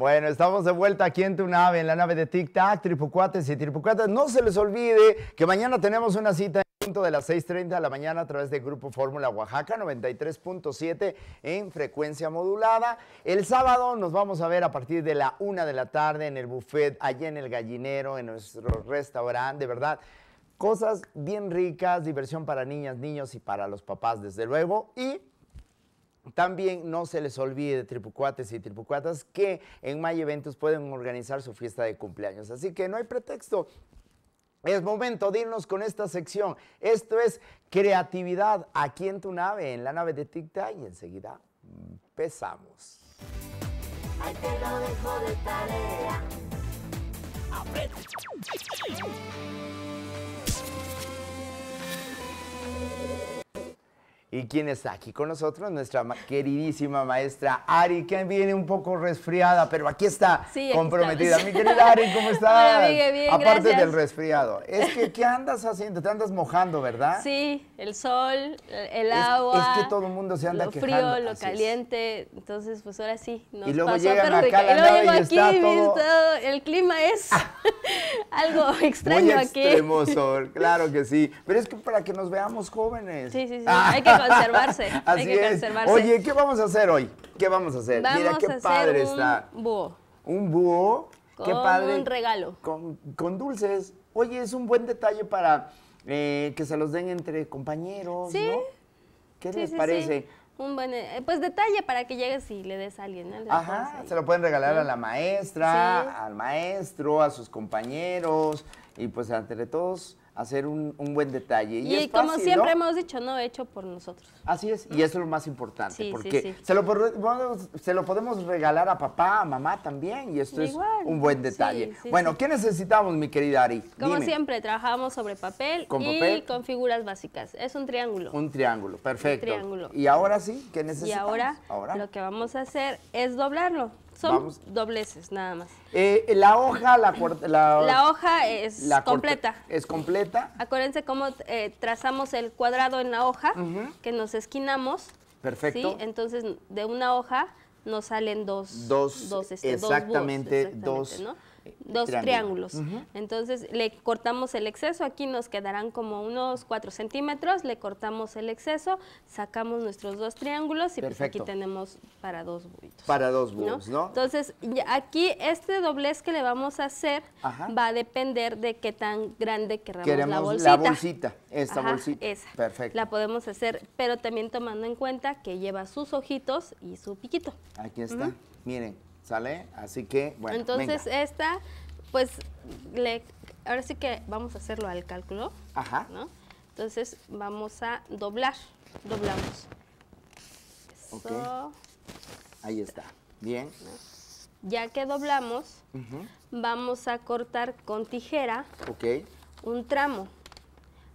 Bueno, estamos de vuelta aquí en tu nave, en la nave de Tic Tac, Tripucuates y Tripucuates. No se les olvide que mañana tenemos una cita en punto de las 6.30 de la mañana a través de Grupo Fórmula Oaxaca 93.7 en frecuencia modulada. El sábado nos vamos a ver a partir de la 1 de la tarde en el buffet, allá en el gallinero, en nuestro restaurante, de verdad. Cosas bien ricas, diversión para niñas, niños y para los papás, desde luego. Y también no se les olvide, tripucuates y tripucuatas, que en mayo Eventos pueden organizar su fiesta de cumpleaños. Así que no hay pretexto. Es momento de irnos con esta sección. Esto es creatividad aquí en tu nave, en la nave de TikTok. Y enseguida empezamos. ¿Y quién está aquí con nosotros? Nuestra queridísima maestra Ari, que viene un poco resfriada, pero aquí está comprometida. Mi querida Ari, ¿cómo estás? Aparte del resfriado. Es que, ¿qué andas haciendo? Te andas mojando, ¿verdad? Sí, el sol, el agua. Es que todo el mundo se anda quejando. Lo frío, lo caliente. Entonces, pues ahora sí, nos Y luego llegan a la y está todo... El clima es ah. algo extraño Muy aquí. Sol, claro que sí. Pero es que para que nos veamos jóvenes. Sí, sí, sí. Ah. que conservarse. hay que conservarse. Oye, ¿qué vamos a hacer hoy? ¿Qué vamos a hacer? Vamos Mira qué a padre hacer está. Un búho. Un búho. qué padre. Un regalo. Con, dulces. Oye, es un buen detalle para eh, que se los den entre compañeros. ¿no? ¿Qué les parece? Un buen, eh, pues detalle para que llegues y le des a alguien. Ajá, se lo pueden regalar a la maestra, al maestro, a sus compañeros y pues entre todos hacer un, un buen detalle. Y, como siempre hemos dicho, no hecho por nosotros. Así es, y eso es lo más importante, porque Se, lo podemos, regalar a papá, a mamá también, y esto es un buen detalle. bueno, ¿qué necesitamos, mi querida Ari? Como siempre, trabajamos sobre papel ¿Con y con figuras básicas. Es un triángulo. Un triángulo, perfecto. Y ahora sí, ¿qué necesitamos? Y ahora lo que vamos a hacer es doblarlo. Son dobleces, nada más. Eh, la hoja, la, la, la hoja es completa. Es completa. Acuérdense cómo eh, trazamos el cuadrado en la hoja, que nos esquinamos. Perfecto. Entonces, de una hoja nos salen dos. Dos, este, exactamente, dos dos triángulos. Entonces le cortamos el exceso, aquí nos quedarán como unos 4 centímetros, le cortamos el exceso, sacamos nuestros dos triángulos y pues aquí tenemos para dos bultos. Para dos búhos, ¿no? Entonces aquí este doblez que le vamos a hacer va a depender de qué tan grande queramos la bolsita. la bolsita, esta bolsita. Esa. Perfecto. La podemos hacer, pero también tomando en cuenta que lleva sus ojitos y su piquito. Aquí está, miren ¿Sale? Así que, bueno. Entonces, esta, pues, ahora sí que vamos a hacerlo al cálculo. Ajá. Entonces, vamos a doblar. Doblamos. Eso. Ahí está. Bien. Ya que doblamos, vamos a cortar con tijera un tramo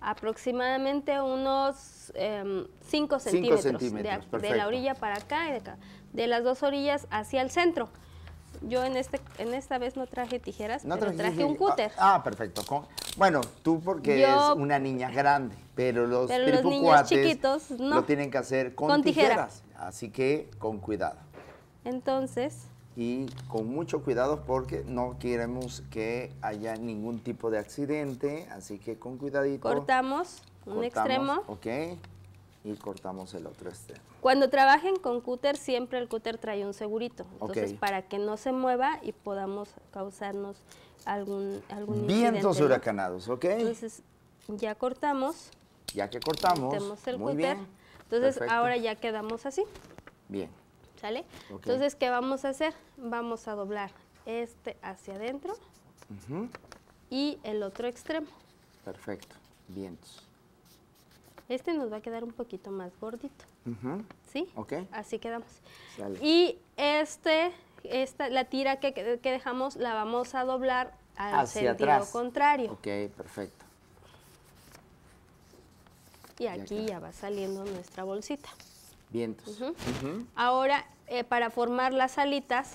aproximadamente unos 5 em, centímetros, de, la orilla para acá y de acá, de las dos orillas hacia el centro. Yo en este en esta vez no traje tijeras, pero traje un cúter. Ah, ah perfecto. bueno, tú porque es una niña grande, pero los, niños chiquitos no, lo tienen que hacer con, tijeras. Así que con cuidado. Entonces, y con mucho cuidado porque no queremos que haya ningún tipo de accidente, así que con cuidadito. Cortamos un extremo. Ok, y cortamos el otro extremo. Cuando trabajen con cúter, siempre el cúter trae un segurito, entonces para que no se mueva y podamos causarnos algún, algún Vientos huracanados, ¿ok? Entonces ya cortamos. Ya que cortamos, Cortemos el cúter. entonces ahora ya quedamos así. Bien. ¿sale? Entonces, ¿qué vamos a hacer? Vamos a doblar este hacia adentro y el otro extremo. Perfecto, bien Este nos va a quedar un poquito más gordito, ¿sí? Ok. Así quedamos. Y este, esta, la tira que, dejamos la vamos a doblar al hacia sentido contrario. Ok, perfecto. Y aquí ya va saliendo nuestra bolsita. Vientos. Ahora, eh, para formar las alitas,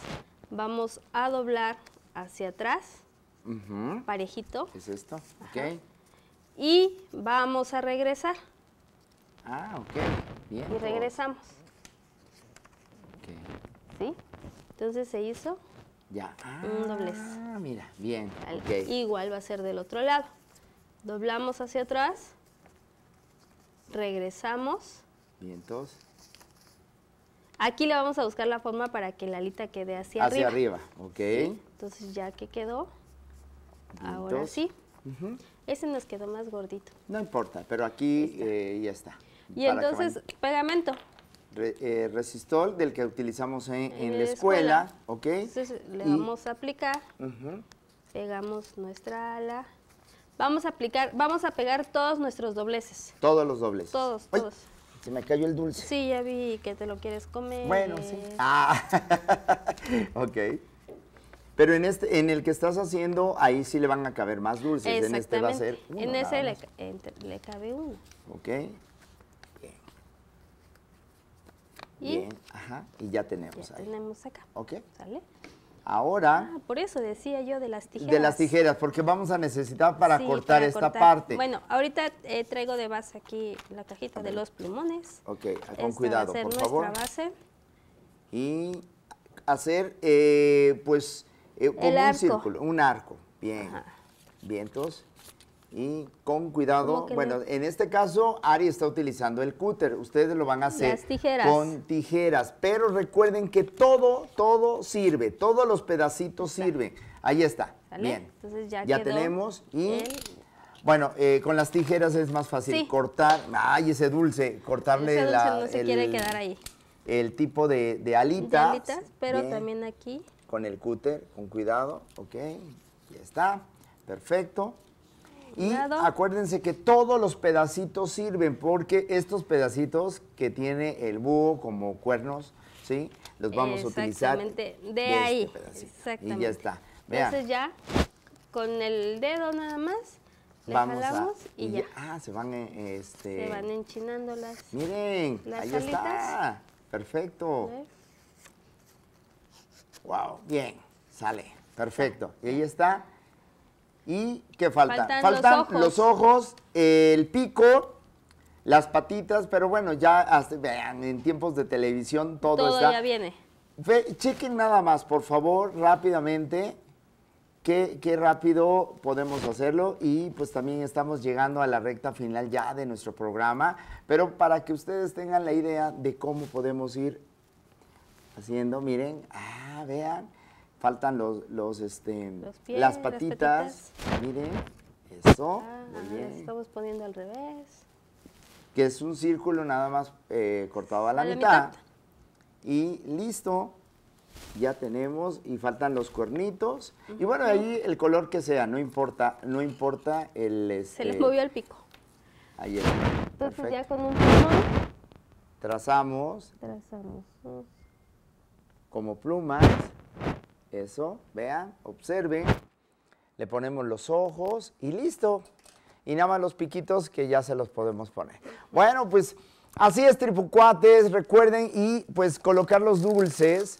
vamos a doblar hacia atrás, parejito. Es esto, ok. Y vamos a regresar. Ah, ok, bien. Y regresamos. Ok. ¿Sí? Entonces se hizo ya. un doblez. Ah, mira, bien. Igual va a ser del otro lado. Doblamos hacia atrás, regresamos. Vientos. Aquí le vamos a buscar la forma para que la alita quede hacia, arriba. Hacia arriba, ok. Entonces ya que quedó, ahora sí. Ese nos quedó más gordito. No importa, pero aquí eh, ya está. Y entonces, pegamento. Eh, resistol del que utilizamos en, la escuela, ¿ok? Entonces le vamos a aplicar, pegamos nuestra ala, vamos a aplicar, vamos a pegar todos nuestros dobleces. Todos los dobleces. Todos, todos. Se me cayó el dulce. Sí, ya vi que te lo quieres comer. Bueno, sí. Ah, ok. Pero en este, en el que estás haciendo, ahí sí le van a caber más dulces. En este va a ser uno, En ese le, le, cabe uno. Ok. Bien. Bien. Ajá. Y ya tenemos ya tenemos acá. Ok. ¿Sale? Ahora. Ah, por eso decía yo de las tijeras. De las tijeras, porque vamos a necesitar para cortar esta parte. Bueno, ahorita eh, traigo de base aquí la cajita de los plumones. Ok, ah, con cuidado, por favor. base. Y hacer, eh, pues, eh, como un círculo, un arco. Bien, bien, entonces y con cuidado. Bueno, en este caso Ari está utilizando el cúter, ustedes lo van a hacer con tijeras, pero recuerden que todo, todo sirve, todos los pedacitos sirven. Ahí está, bien. Entonces ya, ya tenemos y... Bueno, eh, con las tijeras es más fácil cortar, ay, ese dulce, cortarle el, tipo de, de alitas. alitas, pero también aquí. Con el cúter, con cuidado, ok, ya está, perfecto. Y acuérdense que todos los pedacitos sirven porque estos pedacitos que tiene el búho como cuernos, ¿sí? Los vamos a utilizar. Exactamente, de, ahí. Exactamente. Y ya está. Entonces ya con el dedo nada más Vamos y, ya. Ah, se van eh, este. Se van enchinando las. Miren, las ahí está. Perfecto. Wow, bien, sale. Perfecto. Y ahí está ¿Y qué falta? Faltan, los, ojos. el pico, las patitas, pero bueno, ya vean, en tiempos de televisión todo, todo está. ya viene. chequen nada más, por favor, rápidamente, qué, qué rápido podemos hacerlo y pues también estamos llegando a la recta final ya de nuestro programa, pero para que ustedes tengan la idea de cómo podemos ir haciendo, miren, ah, vean, faltan los, los, este, las, patitas. Miren, eso. Ah, muy Estamos poniendo al revés. Que es un círculo nada más eh, cortado a la, mitad. Y listo ya tenemos y faltan los cuernitos y bueno ahí el color que sea no importa no importa el este, se les movió el pico ahí está entonces ya con un plumón trazamos trazamos como plumas eso, vean, observen. Le ponemos los ojos y listo. Y nada más los piquitos que ya se los podemos poner. Bueno, pues así es, tripucuates. Recuerden y pues colocar los dulces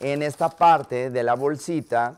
en esta parte de la bolsita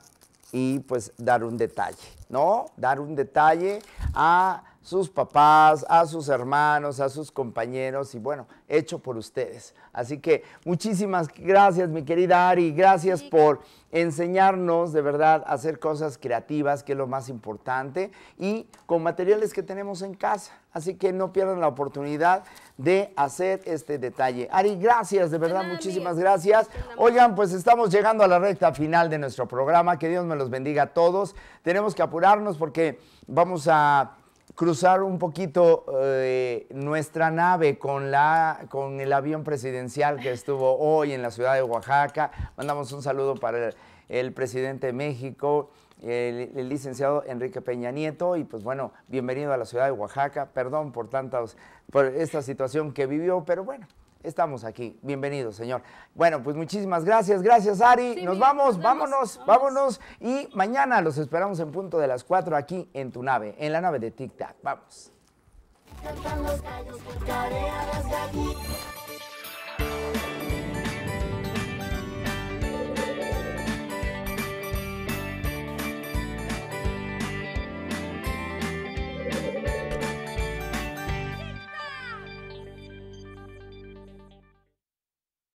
y pues dar un detalle, ¿no? Dar un detalle a sus papás, a sus hermanos, a sus compañeros y bueno, hecho por ustedes. Así que muchísimas gracias mi querida Ari, gracias por enseñarnos de verdad a hacer cosas creativas, que es lo más importante, y con materiales que tenemos en casa. Así que no pierdan la oportunidad de hacer este detalle. Ari, gracias, de verdad, muchísimas gracias. Oigan, pues estamos llegando a la recta final de nuestro programa. Que Dios me los bendiga a todos. Tenemos que apurarnos porque vamos a cruzar un poquito eh, nuestra nave con, la, con el avión presidencial que estuvo hoy en la ciudad de Oaxaca. Mandamos un saludo para el, presidente de México, el, licenciado Enrique Peña Nieto, y pues bueno, bienvenido a la ciudad de Oaxaca. Perdón por, tantas, por esta situación que vivió, pero bueno, estamos aquí. Bienvenido, señor. Bueno, pues muchísimas gracias. Gracias, Ari. nos, vamos, vámonos, vámonos, Y mañana los esperamos en punto de las cuatro aquí en tu nave, en la nave de Tic Tac. Vamos.